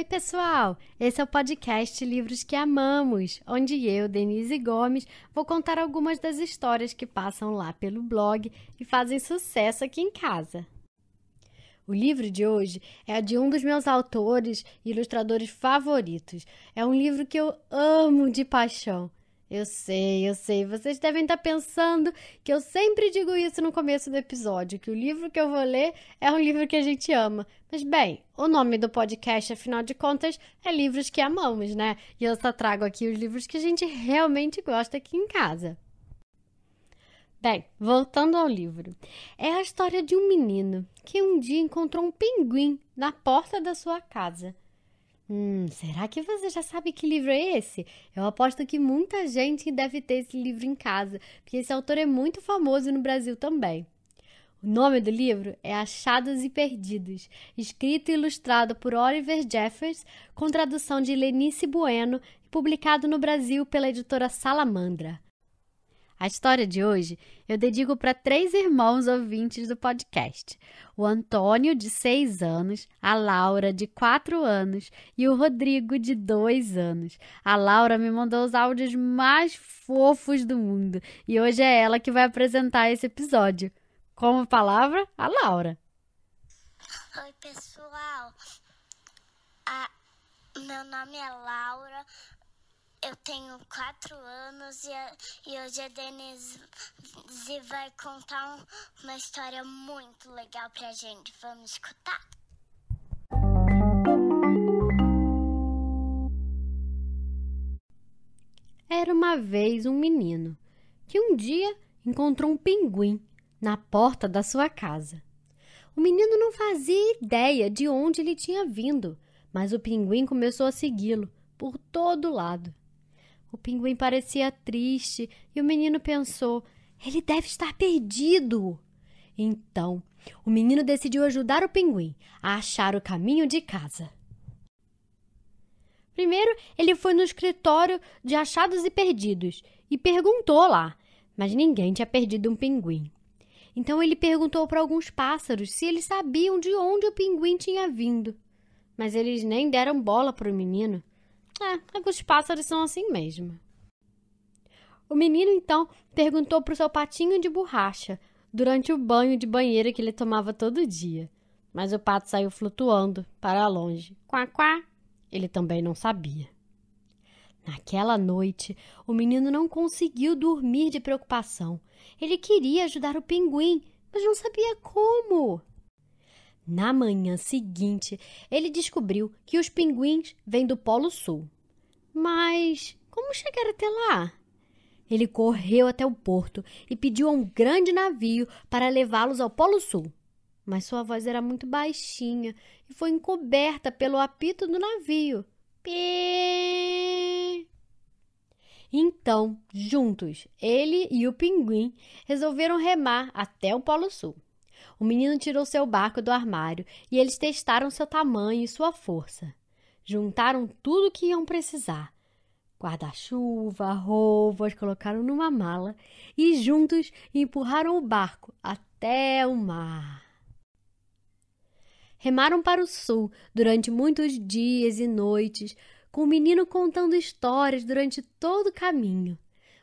Oi, pessoal! Esse é o podcast Livros que Amamos, onde eu, Denise Gomes, vou contar algumas das histórias que passam lá pelo blog e fazem sucesso aqui em casa. O livro de hoje é de um dos meus autores e ilustradores favoritos. É um livro que eu amo de paixão eu sei, eu sei. Vocês devem estar tá pensando que eu sempre digo isso no começo do episódio, que o livro que eu vou ler é um livro que a gente ama. Mas bem, o nome do podcast, afinal de contas, é livros que amamos, né? E eu só trago aqui os livros que a gente realmente gosta aqui em casa. Bem, voltando ao livro. É a história de um menino que um dia encontrou um pinguim na porta da sua casa Hum, será que você já sabe que livro é esse? Eu aposto que muita gente deve ter esse livro em casa, porque esse autor é muito famoso no Brasil também. O nome do livro é Achados e Perdidos, escrito e ilustrado por Oliver Jeffers, com tradução de Lenice Bueno e publicado no Brasil pela editora Salamandra. A história de hoje eu dedico para três irmãos ouvintes do podcast: o Antônio, de 6 anos, a Laura, de 4 anos e o Rodrigo, de 2 anos. A Laura me mandou os áudios mais fofos do mundo e hoje é ela que vai apresentar esse episódio. Como palavra, a Laura. Oi, pessoal. A... Ah, meu nome é Laura, eu tenho quatro anos e, a, e hoje a Denise vai contar um, uma história muito legal pra gente. Vamos escutar? Era uma vez um menino que um dia encontrou um pinguim na porta da sua casa. O menino não fazia ideia de onde ele tinha vindo, mas o pinguim começou a segui-lo por todo lado. O pinguim parecia triste e o menino pensou: ele deve estar perdido. Então, o menino decidiu ajudar o pinguim a achar o caminho de casa. Primeiro, ele foi no escritório de achados e perdidos e perguntou lá, mas ninguém tinha perdido um pinguim. Então ele perguntou para alguns pássaros se eles sabiam de onde o pinguim tinha vindo, mas eles nem deram bola para o menino. É, alguns é os pássaros são assim mesmo. O menino então perguntou para o seu patinho de borracha durante o banho de banheira que ele tomava todo dia. Mas o pato saiu flutuando para longe. Quá, quá! Ele também não sabia. Naquela noite, o menino não conseguiu dormir de preocupação. Ele queria ajudar o pinguim, mas não sabia como. Na manhã seguinte, ele descobriu que os pinguins vêm do Polo Sul. Mas como chegar até lá? Ele correu até o porto e pediu a um grande navio para levá-los ao Polo Sul. Mas sua voz era muito baixinha e foi encoberta pelo apito do navio. Então, juntos, ele e o pinguim resolveram remar até o Polo Sul. O menino tirou seu barco do armário e eles testaram seu tamanho e sua força. Juntaram tudo o que iam precisar. Guarda-chuva, roupas, colocaram numa mala e juntos empurraram o barco até o mar. Remaram para o sul durante muitos dias e noites, com o menino contando histórias durante todo o caminho.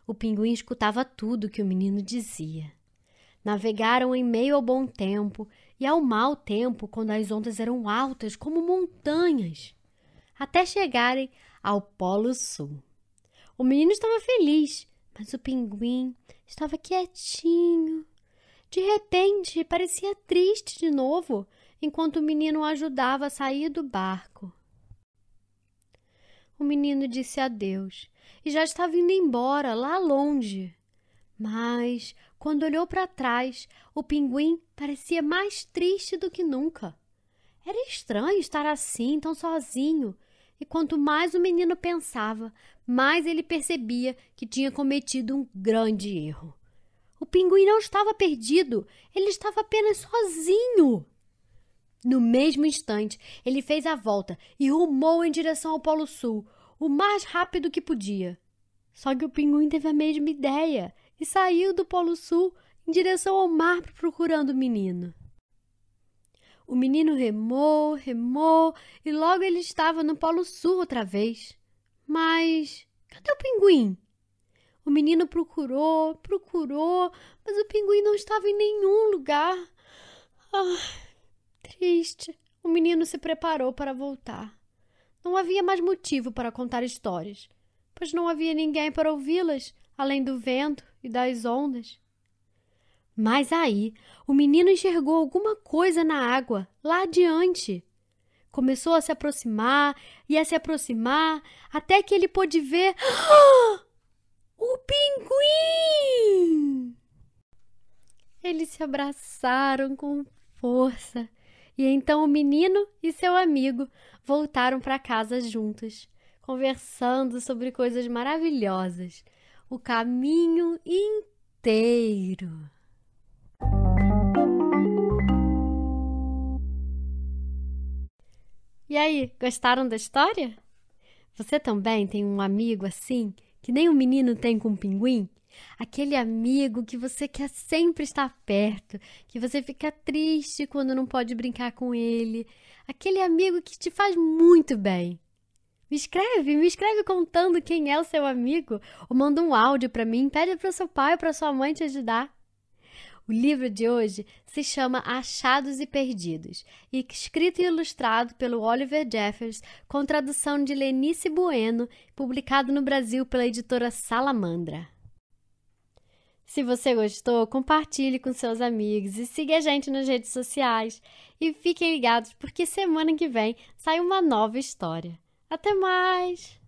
O pinguim escutava tudo que o menino dizia. Navegaram em meio ao bom tempo e ao mau tempo, quando as ondas eram altas como montanhas, até chegarem ao Polo Sul. O menino estava feliz, mas o pinguim estava quietinho. De repente, parecia triste de novo, enquanto o menino o ajudava a sair do barco. O menino disse adeus e já estava indo embora, lá longe. Mas, quando olhou para trás, o pinguim parecia mais triste do que nunca. Era estranho estar assim, tão sozinho. E quanto mais o menino pensava, mais ele percebia que tinha cometido um grande erro. O pinguim não estava perdido, ele estava apenas sozinho. No mesmo instante, ele fez a volta e rumou em direção ao Polo Sul, o mais rápido que podia. Só que o pinguim teve a mesma ideia e saiu do Polo Sul em direção ao mar procurando o menino. O menino remou, remou e logo ele estava no Polo Sul outra vez. Mas cadê o pinguim? O menino procurou, procurou, mas o pinguim não estava em nenhum lugar. Ah, triste. O menino se preparou para voltar. Não havia mais motivo para contar histórias, pois não havia ninguém para ouvi-las além do vento e das ondas. Mas aí o menino enxergou alguma coisa na água, lá adiante. Começou a se aproximar e a se aproximar, até que ele pôde ver. Ah! O pinguim! Eles se abraçaram com força. E então o menino e seu amigo voltaram para casa juntos, conversando sobre coisas maravilhosas o caminho inteiro. E aí, gostaram da história? Você também tem um amigo assim, que nem um menino tem com um pinguim? Aquele amigo que você quer sempre estar perto, que você fica triste quando não pode brincar com ele, aquele amigo que te faz muito bem. Me escreve, me escreve contando quem é o seu amigo, ou manda um áudio para mim, pede para seu pai ou para sua mãe te ajudar. O livro de hoje se chama Achados e Perdidos, e escrito e ilustrado pelo Oliver Jeffers, com tradução de Lenice Bueno, publicado no Brasil pela editora Salamandra. Se você gostou, compartilhe com seus amigos e siga a gente nas redes sociais. E fiquem ligados porque semana que vem sai uma nova história. Até mais!